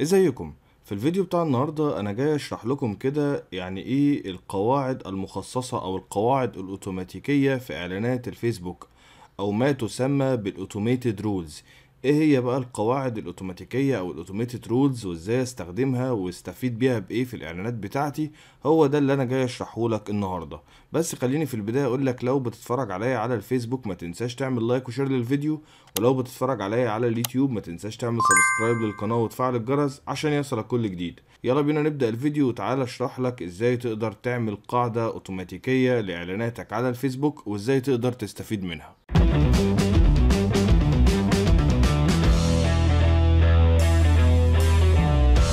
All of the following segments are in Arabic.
ازيكم في الفيديو بتاع النهاردة انا جاي اشرح لكم كده يعني ايه القواعد المخصصة او القواعد الاوتوماتيكية في اعلانات الفيسبوك او ما تسمى بالاوتوميتد رولز ايه هي بقى القواعد الاوتوماتيكيه او الاوتوميتد رولز وازاي استخدمها واستفيد بيها بايه في الاعلانات بتاعتي هو ده اللي انا جاي اشرحه لك النهارده بس خليني في البدايه اقول لك لو بتتفرج عليا على الفيسبوك ما تنساش تعمل لايك وشير للفيديو ولو بتتفرج عليا على اليوتيوب ما تنساش تعمل سبسكرايب للقناه وتفعل الجرس عشان يوصلك كل جديد يلا بينا نبدا الفيديو وتعالى اشرح لك ازاي تقدر تعمل قاعده اوتوماتيكيه لاعلاناتك على الفيسبوك وازاي تقدر تستفيد منها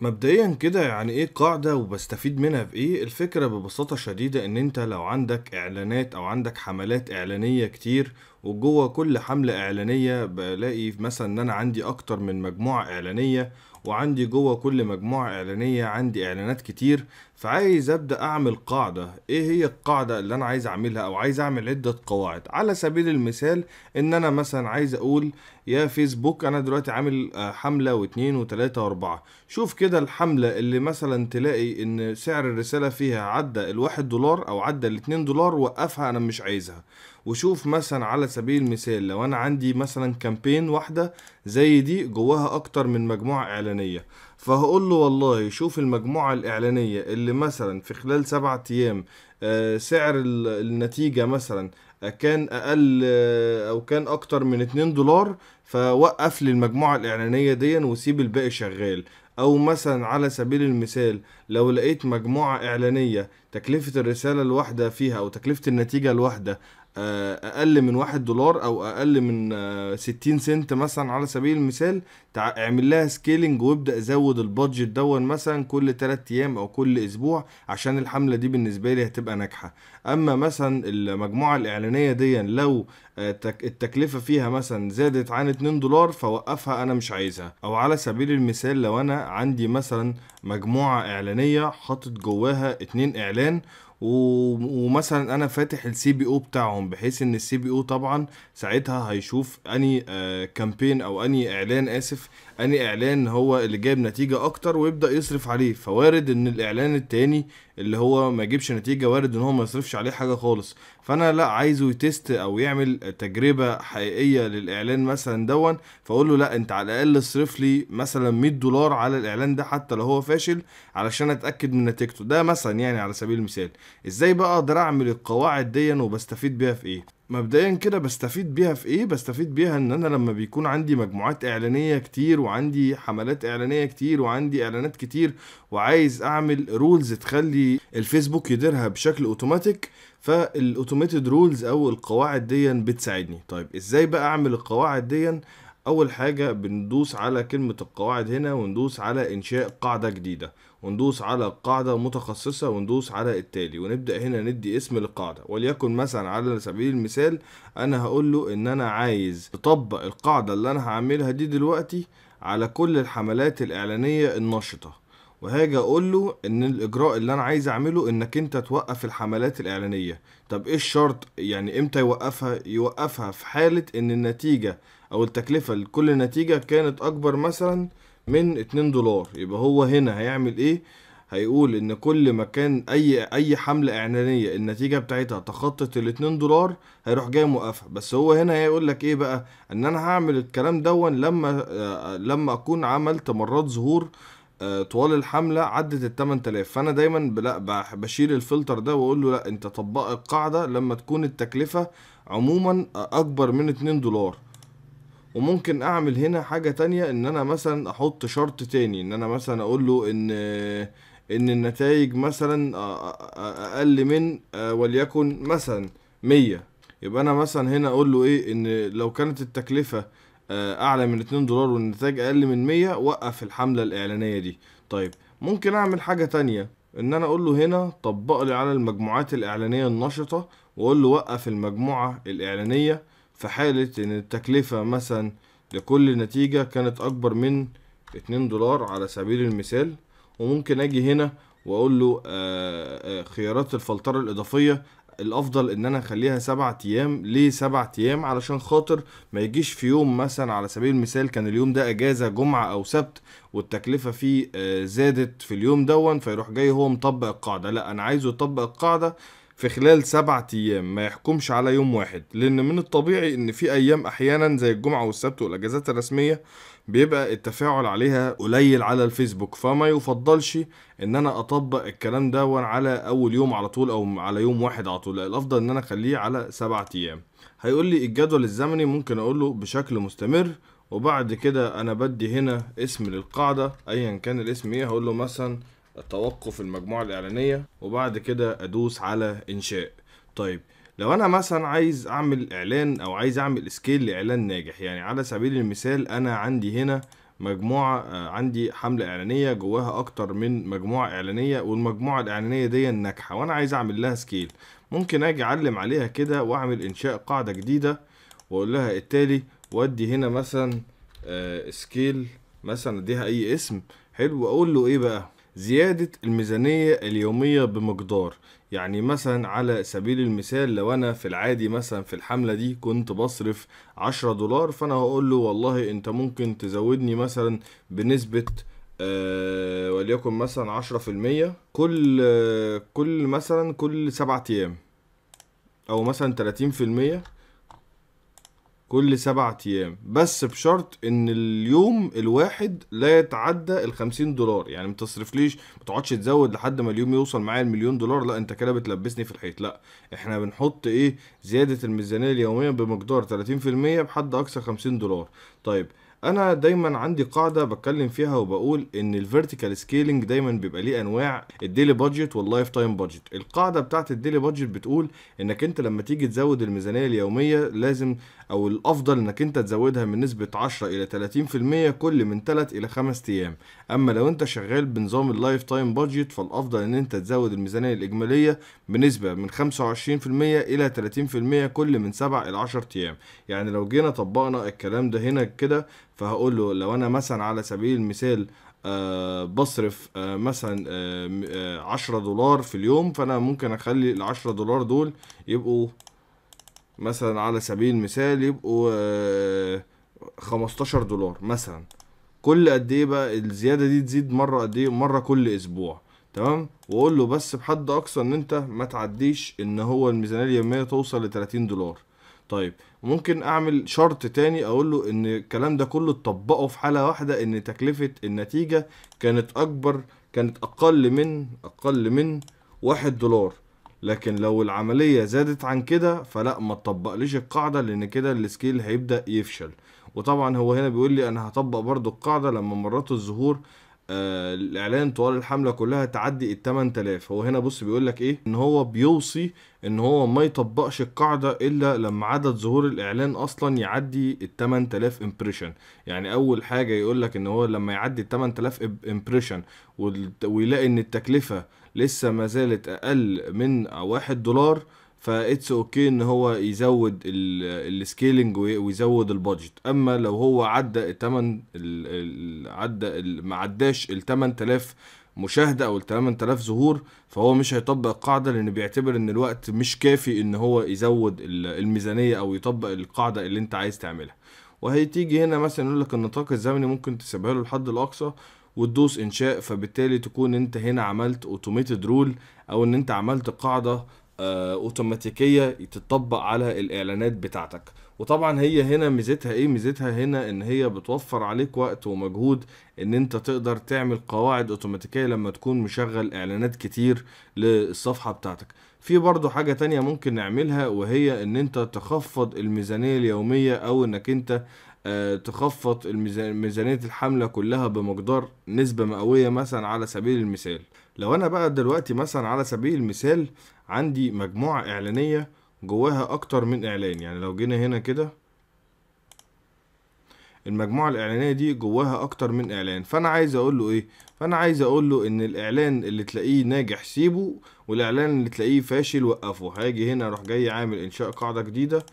مبدئيا كده يعني ايه قاعده وبستفيد منها بايه الفكره ببساطه شديده ان انت لو عندك اعلانات او عندك حملات اعلانيه كتير وجوه كل حمله اعلانيه بلاقي مثلا ان انا عندي اكتر من مجموعه اعلانيه وعندي جوه كل مجموعة إعلانية عندي إعلانات كتير فعايز ابدا اعمل قاعده ايه هي القاعده اللي انا عايز اعملها او عايز اعمل عده قواعد على سبيل المثال ان انا مثلا عايز اقول يا فيسبوك انا دلوقتي عامل آه، حمله واثنين وثلاثة واربعة شوف كده الحمله اللي مثلا تلاقي ان سعر الرساله فيها عدى الواحد دولار او عدى الاتنين دولار وقفها انا مش عايزها وشوف مثلا على سبيل المثال لو انا عندي مثلا كامبين واحده زي دي جواها اكتر من مجموعه اعلانيه فهقول له والله شوف المجموعة الإعلانية اللي مثلا في خلال سبعة أيام آه، سعر النتيجة مثلا آه، كان أقل آه، أو كان أكتر من 2 دولار فوقف لي المجموعة الإعلانية دي وسيب الباقي شغال او مثلا على سبيل المثال لو لقيت مجموعة اعلانية تكلفة الرسالة الواحدة فيها او تكلفة النتيجة الواحدة آه، اقل من واحد دولار او اقل من 60 آه، سنت مثلا على سبيل المثال اعمل لها سكيلنج وابدا زود البادجت دون مثلا كل تلات ايام او كل اسبوع عشان الحمله دي بالنسبه لي هتبقى ناجحه اما مثلا المجموعه الاعلانيه دي لو آه، التكلفه فيها مثلا زادت عن 2 دولار فوقفها انا مش عايزها او على سبيل المثال لو انا عندي مثلا مجموعه اعلانيه حاطط جواها 2 اعلان ومثلا انا فاتح السي بي او بتاعهم بحيث ان السي بي او طبعا ساعتها هيشوف اني كامبين آه، او اني اعلان اسف اني اعلان هو اللي جاب نتيجه اكتر ويبدا يصرف عليه فوارد ان الاعلان التاني اللي هو ما يجيبش نتيجه وارد ان هو ما يصرفش عليه حاجه خالص فانا لا عايزه يتست او يعمل تجربه حقيقيه للاعلان مثلا دون فاقول له لا انت على الاقل اصرف لي مثلا 100 دولار على الاعلان ده حتى لو هو فاشل علشان اتاكد من نتيجته ده مثلا يعني على سبيل المثال ازاي بقى اقدر اعمل القواعد دي وبستفيد بيها في ايه مبدئيا كده بستفيد بيها في ايه بستفيد بيها ان انا لما بيكون عندي مجموعات اعلانيه كتير وعندي حملات اعلانيه كتير وعندي اعلانات كتير وعايز اعمل رولز تخلي الفيسبوك يديرها بشكل اوتوماتيك فالاوتوماتيد رولز او القواعد دي بتساعدني طيب ازاي بقى اعمل القواعد دي اول حاجه بندوس على كلمه القواعد هنا وندوس على انشاء قاعده جديده وندوس على قاعده متخصصه وندوس على التالي ونبدا هنا ندي اسم القاعدة وليكن مثلا على سبيل المثال انا هقول له ان انا عايز تطبق القاعده اللي انا هعملها دي دلوقتي على كل الحملات الاعلانيه النشطه وهاجي اقول له ان الاجراء اللي انا عايز اعمله انك انت توقف الحملات الاعلانيه طب ايه الشرط يعني امتى يوقفها يوقفها في حاله ان النتيجه او التكلفه لكل نتيجه كانت اكبر مثلا من 2 دولار يبقى هو هنا هيعمل ايه هيقول ان كل ما كان اي اي حمله اعلانيه النتيجه بتاعتها تخطت ال 2 دولار هيروح جاي موقفها بس هو هنا هيقول لك ايه بقى ان انا هعمل الكلام دون لما آه، لما اكون عملت مرات ظهور آه، طوال الحمله عدت ال 8000 فانا دايما لا بشيل الفلتر ده واقول له لا انت طبق القاعده لما تكون التكلفه عموما اكبر من 2 دولار وممكن اعمل هنا حاجه تانية ان انا مثلا احط شرط تاني ان انا مثلا اقول له ان ان النتائج مثلا اقل من آه، وليكن مثلا 100 يبقى انا مثلا هنا اقول له ايه ان لو كانت التكلفه آه، اعلى من 2 دولار والنتاج اقل من 100 وقف الحمله الاعلانيه دي طيب ممكن اعمل حاجه تانية ان انا اقول له هنا طبق لي على المجموعات الاعلانيه النشطه واقول له وقف المجموعه الاعلانيه في حاله ان التكلفه مثلا لكل نتيجه كانت اكبر من 2 دولار على سبيل المثال وممكن اجي هنا واقول له آه، آه، خيارات الفلتره الاضافيه الافضل ان انا اخليها سبعة ايام ليه سبعة ايام علشان خاطر ما يجيش في يوم مثلا على سبيل المثال كان اليوم ده اجازة جمعة او سبت والتكلفة فيه آه، زادت في اليوم دون فيروح جاي هو مطبق القاعدة لا انا عايزه يطبق القاعدة في خلال سبعة أيام ما يحكمش على يوم واحد لأن من الطبيعي إن في أيام أحيانا زي الجمعة والسبت والأجازات الرسمية بيبقى التفاعل عليها قليل على الفيسبوك فما يفضلش ان انا اطبق الكلام ده على اول يوم على طول او على يوم واحد على طول الافضل ان انا اخليه على سبعة ايام هيقول لي الجدول الزمني ممكن اقول له بشكل مستمر وبعد كده انا بدي هنا اسم للقاعدة ايا كان الاسم ايه هقول له مثلا توقف المجموعة الإعلانية وبعد كده أدوس على إنشاء طيب لو أنا مثلا عايز أعمل إعلان أو عايز أعمل سكيل لإعلان ناجح يعني على سبيل المثال أنا عندي هنا مجموعة آه، عندي حملة إعلانية جواها أكتر من مجموعة إعلانية والمجموعة الإعلانية دي ناجحة وأنا عايز أعمل لها سكيل ممكن أجي أعلم عليها كده وأعمل إنشاء قاعدة جديدة وأقول لها التالي وأدي هنا مثلا آه، سكيل مثلا أديها أي اسم حلو وأقول له إيه بقى زيادة الميزانية اليومية بمقدار يعني مثلا على سبيل المثال لو انا في العادي مثلا في الحملة دي كنت بصرف عشرة دولار فانا هقول له والله انت ممكن تزودني مثلا بنسبة آه وليكن مثلا عشرة في المية كل آه، كل مثلا كل سبعة ايام او مثلا تلاتين في المية كل سبعة ايام بس بشرط ان اليوم الواحد لا يتعدى ال 50 دولار يعني ما تصرفليش ما تقعدش تزود لحد ما اليوم يوصل معايا المليون دولار لا انت كده بتلبسني في الحيط لا احنا بنحط ايه زياده الميزانيه اليوميه بمقدار 30% بحد اقصى 50 دولار طيب انا دايما عندي قاعده بتكلم فيها وبقول ان الفيرتيكال سكيلينج دايما بيبقى ليه انواع الديلي بادجت واللايف تايم بادجت القاعده بتاعت الديلي بادجت بتقول انك انت لما تيجي تزود الميزانيه اليوميه لازم او الافضل انك انت تزودها من نسبه 10 الى 30% كل من 3 الى 5 ايام اما لو انت شغال بنظام اللايف تايم بادجت فالافضل ان انت تزود الميزانيه الاجماليه بنسبه من 25% الى 30% كل من 7 الى 10 ايام يعني لو جينا طبقنا الكلام ده هنا كده فهقول له لو انا مثلا على سبيل المثال آه، بصرف آه، مثلا 10 آه، دولار في اليوم فانا ممكن اخلي ال 10 دولار دول يبقوا مثلا على سبيل المثال يبقوا 15 دولار مثلا كل قد ايه بقى الزياده دي تزيد مره قد ايه مره كل اسبوع تمام واقول له بس بحد اقصى ان انت ما تعديش ان هو الميزانيه اليوميه توصل ل 30 دولار طيب ممكن اعمل شرط تاني اقول له ان الكلام ده كله تطبقه في حاله واحده ان تكلفه النتيجه كانت اكبر كانت اقل من اقل من واحد دولار لكن لو العمليه زادت عن كده فلا ما تطبقليش القاعده لان كده السكيل هيبدا يفشل وطبعا هو هنا بيقول لي انا هطبق برضو القاعده لما مرات الظهور الاعلان آه، طوال الحمله كلها تعدي ال 8000 هو هنا بص بيقول لك ايه ان هو بيوصي ان هو ما يطبقش القاعده الا لما عدد ظهور الاعلان اصلا يعدي ال 8000 امبريشن يعني اول حاجه يقول لك ان هو لما يعدي ال 8000 امبريشن ويلاقي ان التكلفه لسه ما زالت اقل من 1 دولار فاتس اوكي ان هو يزود السكيلنج ويزود البادجت اما لو هو عدى الثمن عدى ما عداش ال 8000 مشاهده او ال 8000 ظهور فهو مش هيطبق القاعده لان بيعتبر ان الوقت مش كافي ان هو يزود الميزانيه او يطبق القاعده اللي انت عايز تعملها وهيتيجي هنا مثلا يقول لك النطاق الزمني ممكن تسيبها له الحد الاقصى وتدوس انشاء فبالتالي تكون انت هنا عملت اوتوميتد رول او ان انت عملت قاعده آه، اوتوماتيكيه تتطبق على الاعلانات بتاعتك وطبعا هي هنا ميزتها ايه ميزتها هنا ان هي بتوفر عليك وقت ومجهود ان انت تقدر تعمل قواعد اوتوماتيكيه لما تكون مشغل اعلانات كتير للصفحه بتاعتك في برضو حاجة تانية ممكن نعملها وهي ان انت تخفض الميزانية اليومية او انك انت آه، تخفض ميزانية الحملة كلها بمقدار نسبة مئوية مثلا على سبيل المثال لو انا بقى دلوقتي مثلا على سبيل المثال عندي مجموعة اعلانية جواها اكتر من اعلان يعني لو جينا هنا كده المجموعة الإعلانية دي جواها أكتر من إعلان فأنا عايز أقول له إيه؟ فأنا عايز أقول له إن الإعلان اللي تلاقيه ناجح سيبه والإعلان اللي تلاقيه فاشل وقفه هاجي هنا أروح جاي عامل إنشاء قاعدة جديدة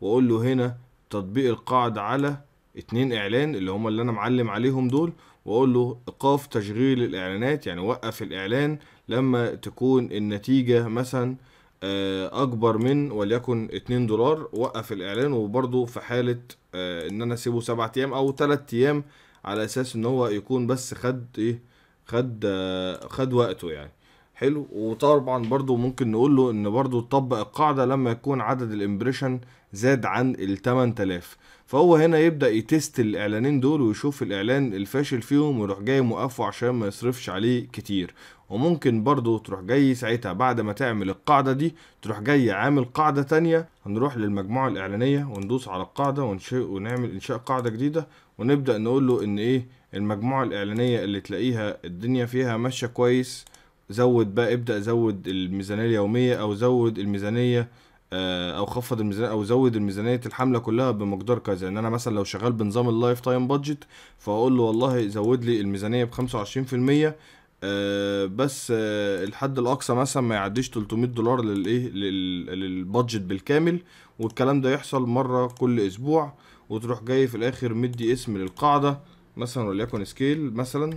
وأقول له هنا تطبيق القاعدة على اتنين إعلان اللي هما اللي أنا معلم عليهم دول واقول له ايقاف تشغيل الاعلانات يعني وقف الاعلان لما تكون النتيجه مثلا آه، اكبر من وليكن 2 دولار وقف الاعلان وبرده في حاله آه، ان انا اسيبه 7 ايام او 3 ايام على اساس ان هو يكون بس خد ايه خد آه، خد وقته يعني حلو وطبعا برضو ممكن نقول له ان برضو تطبق القاعدة لما يكون عدد الامبريشن زاد عن ال 8000 فهو هنا يبدأ يتست الاعلانين دول ويشوف الاعلان الفاشل فيهم ويروح جاي موقفه عشان ما يصرفش عليه كتير وممكن برضو تروح جاي ساعتها بعد ما تعمل القاعدة دي تروح جاي عامل قاعدة تانية هنروح للمجموعة الاعلانية وندوس على القاعدة ونش... ونعمل انشاء قاعدة جديدة ونبدأ نقول له ان ايه المجموعة الاعلانية اللي تلاقيها الدنيا فيها ماشية كويس زود بقى ابدا زود الميزانيه اليوميه او زود الميزانيه آه، او خفض الميزانيه او زود الميزانيه الحمله كلها بمقدار كذا يعني انا مثلا لو شغال بنظام اللايف تايم بادجت فاقول له والله زود لي الميزانيه ب 25% أه بس أه الحد الاقصى مثلا ما يعديش 300 دولار للايه للبادجت بالكامل والكلام ده يحصل مره كل اسبوع وتروح جاي في الاخر مدي اسم للقاعده مثلا وليكن سكيل مثلا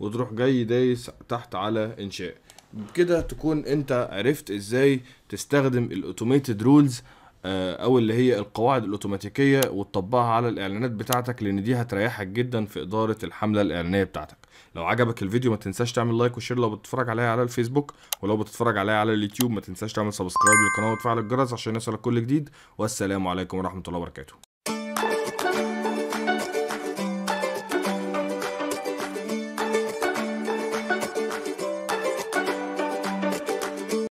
وتروح جاي دايس تحت على انشاء بكده تكون انت عرفت ازاي تستخدم الاوتوميتد آه، رولز او اللي هي القواعد الاوتوماتيكيه وتطبقها على الاعلانات بتاعتك لان دي هتريحك جدا في اداره الحمله الاعلانيه بتاعتك لو عجبك الفيديو ما تنساش تعمل لايك وشير لو بتتفرج عليها على الفيسبوك ولو بتتفرج عليها على اليوتيوب ما تنساش تعمل سبسكرايب للقناه وتفعل الجرس عشان يصلك كل جديد والسلام عليكم ورحمه الله وبركاته